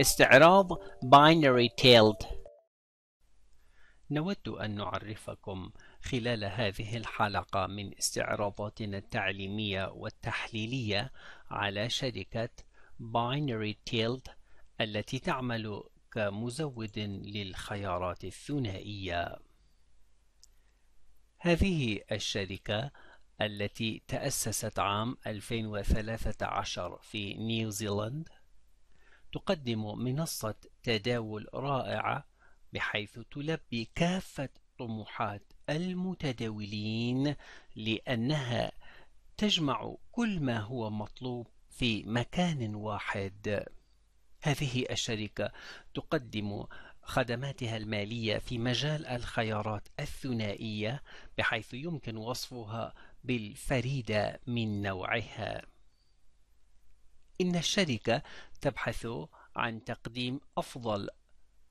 استعراض binary tailed نود أن نعرفكم خلال هذه الحلقة من استعراضاتنا التعليمية والتحليلية على شركة binary tailed التي تعمل كمزود للخيارات الثنائية هذه الشركة التي تأسست عام 2013 في نيوزيلند تقدم منصة تداول رائعة بحيث تلبي كافة طموحات المتداولين لأنها تجمع كل ما هو مطلوب في مكان واحد هذه الشركة تقدم خدماتها المالية في مجال الخيارات الثنائية بحيث يمكن وصفها بالفريدة من نوعها إن الشركة تبحث عن تقديم أفضل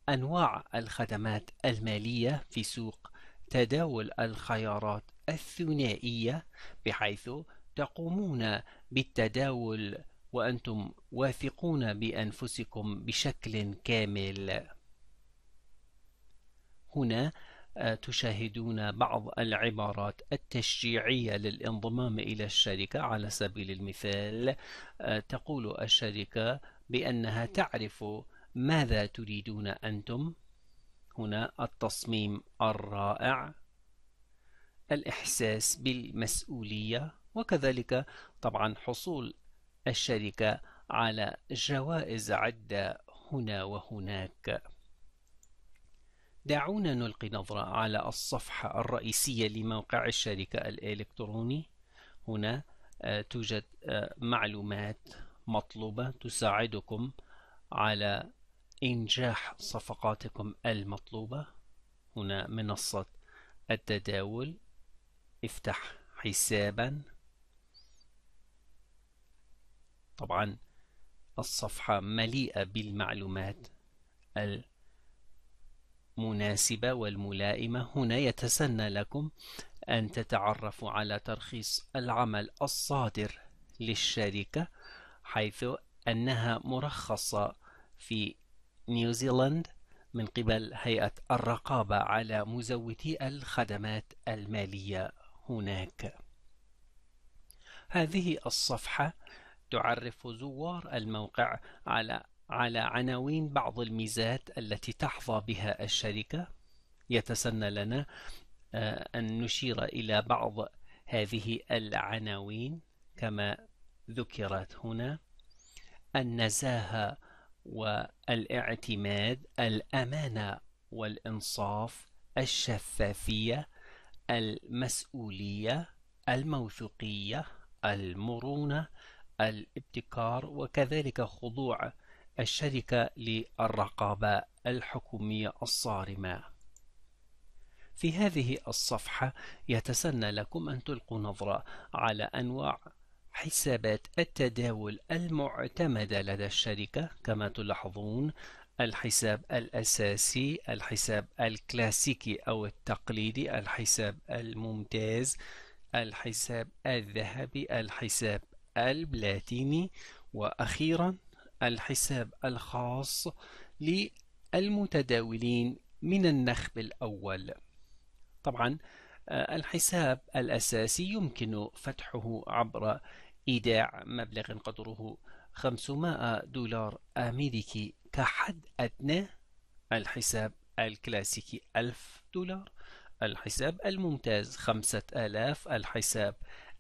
أنواع الخدمات المالية في سوق تداول الخيارات الثنائية بحيث تقومون بالتداول وأنتم واثقون بأنفسكم بشكل كامل. هنا تشاهدون بعض العبارات التشجيعية للانضمام إلى الشركة على سبيل المثال آه، تقول الشركة بأنها تعرف ماذا تريدون أنتم هنا التصميم الرائع الإحساس بالمسؤولية وكذلك طبعا حصول الشركة على جوائز عدة هنا وهناك دعونا نلقي نظرة على الصفحة الرئيسية لموقع الشركة الإلكتروني هنا آه، توجد آه، معلومات مطلوبة تساعدكم على إنجاح صفقاتكم المطلوبة هنا منصة التداول افتح حسابا طبعا الصفحة مليئة بالمعلومات المطلوبة مناسبة والملائمة هنا يتسنى لكم أن تتعرفوا على ترخيص العمل الصادر للشركة حيث أنها مرخصة في نيوزيلند من قبل هيئة الرقابة على مزودي الخدمات المالية هناك. هذه الصفحة تعرف زوار الموقع على على عناوين بعض الميزات التي تحظى بها الشركة يتسنى لنا آه، أن نشير إلى بعض هذه العناوين كما ذكرت هنا النزاهة والاعتماد الأمانة والإنصاف الشفافية المسؤولية الموثوقية المرونة الابتكار وكذلك خضوع الشركة للرقابة الحكومية الصارمة. في هذه الصفحة يتسنى لكم أن تلقوا نظرة على أنواع حسابات التداول المعتمدة لدى الشركة كما تلاحظون الحساب الأساسي الحساب الكلاسيكي أو التقليدي الحساب الممتاز الحساب الذهبي الحساب البلاتيني وأخيرا الحساب الخاص للمتداولين من النخب الأول طبعا آه، الحساب الأساسي يمكن فتحه عبر إيداع مبلغ قدره 500 دولار أمريكي كحد أدنى الحساب الكلاسيكي 1000 دولار الحساب الممتاز 5000 الحساب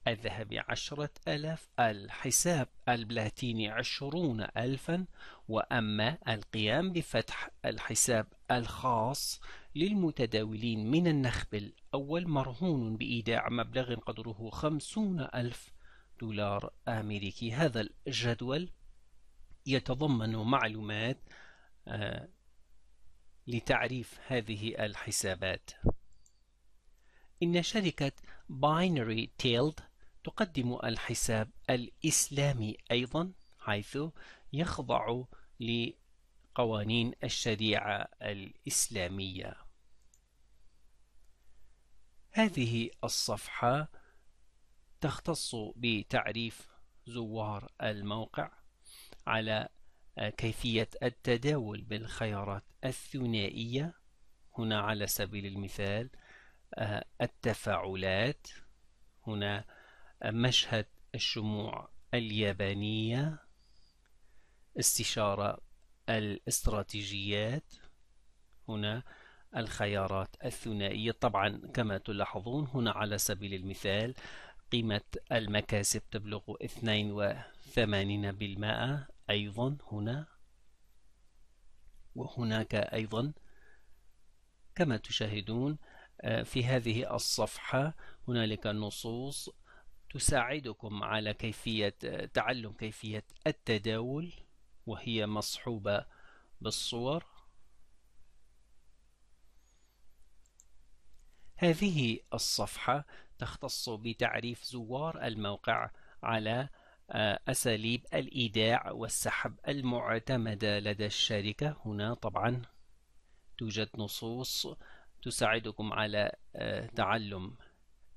الذهبي عشرة ألف الحساب البلاتيني عشرون ألفا وأما القيام بفتح الحساب الخاص للمتداولين من النخب الأول مرهون بإيداع مبلغ قدره خمسون ألف دولار أمريكي هذا الجدول يتضمن معلومات آه، لتعريف هذه الحسابات إن شركة Binary تيلد تقدم الحساب الإسلامي أيضا حيث يخضع لقوانين الشريعة الإسلامية هذه الصفحة تختص بتعريف زوار الموقع على كيفية التداول بالخيارات الثنائية هنا على سبيل المثال آه، التفاعلات هنا مشهد الشموع اليابانية استشارة الاستراتيجيات هنا الخيارات الثنائية طبعا كما تلاحظون هنا على سبيل المثال قيمة المكاسب تبلغ 82% أيضا هنا وهناك أيضا كما تشاهدون آه، في هذه الصفحة هنالك نصوص تساعدكم على كيفية تعلم كيفية التداول وهي مصحوبة بالصور هذه الصفحة تختص بتعريف زوار الموقع على آه، أساليب الإيداع والسحب المعتمدة لدى الشركة هنا طبعا توجد نصوص تساعدكم على آه، تعلم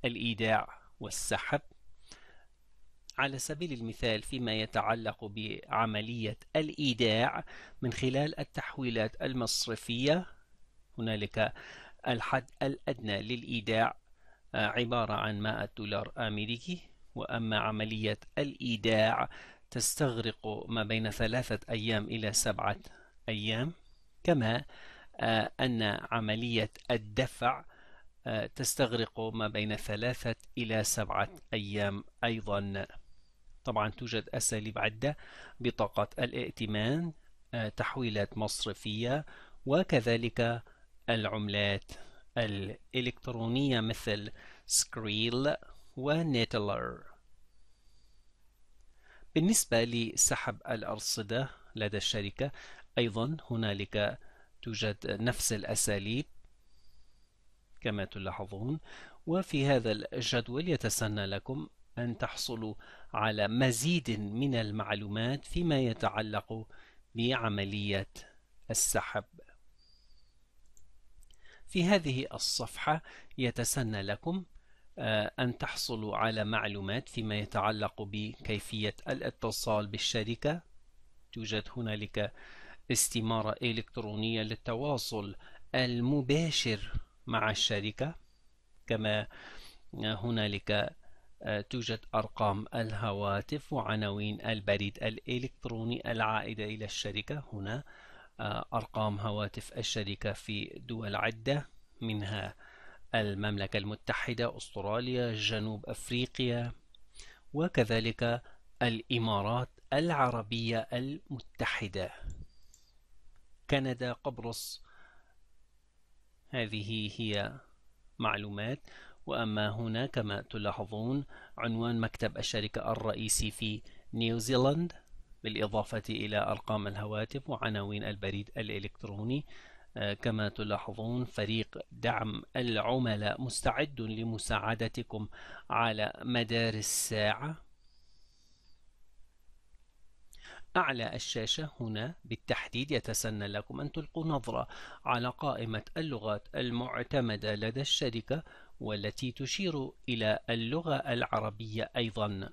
الإيداع والسحب على سبيل المثال فيما يتعلق بعملية الإيداع من خلال التحويلات المصرفية هنالك الحد الأدنى للإيداع آه، عبارة عن 100 دولار أمريكي وأما عملية الإيداع تستغرق ما بين ثلاثة أيام إلى سبعة أيام كما آه، أن عملية الدفع آه، تستغرق ما بين ثلاثة إلى سبعة أيام أيضاً طبعا توجد أساليب عدة بطاقة الائتمان آه، تحويلات مصرفية وكذلك العملات الإلكترونية مثل سكريل ونيتلر بالنسبة لسحب الأرصدة لدى الشركة أيضا هنالك توجد نفس الأساليب كما تلاحظون وفي هذا الجدول يتسنى لكم أن تحصلوا على مزيد من المعلومات فيما يتعلق بعملية السحب في هذه الصفحة يتسنى لكم آه، أن تحصلوا على معلومات فيما يتعلق بكيفية الاتصال بالشركة توجد هنالك استمارة إلكترونية للتواصل المباشر مع الشركة كما هنالك آه، توجد أرقام الهواتف وعناوين البريد الإلكتروني العائدة إلى الشركة هنا آه، أرقام هواتف الشركة في دول عدة منها المملكة المتحدة أستراليا جنوب أفريقيا وكذلك الإمارات العربية المتحدة كندا قبرص هذه هي معلومات وأما هنا كما تلاحظون عنوان مكتب الشركة الرئيسي في نيوزيلند بالإضافة إلى أرقام الهواتف وعناوين البريد الإلكتروني آه، كما تلاحظون فريق دعم العملاء مستعد لمساعدتكم على مدار الساعة أعلى الشاشة هنا بالتحديد يتسنى لكم أن تلقوا نظرة على قائمة اللغات المعتمدة لدى الشركة والتي تشير إلى اللغة العربية أيضاً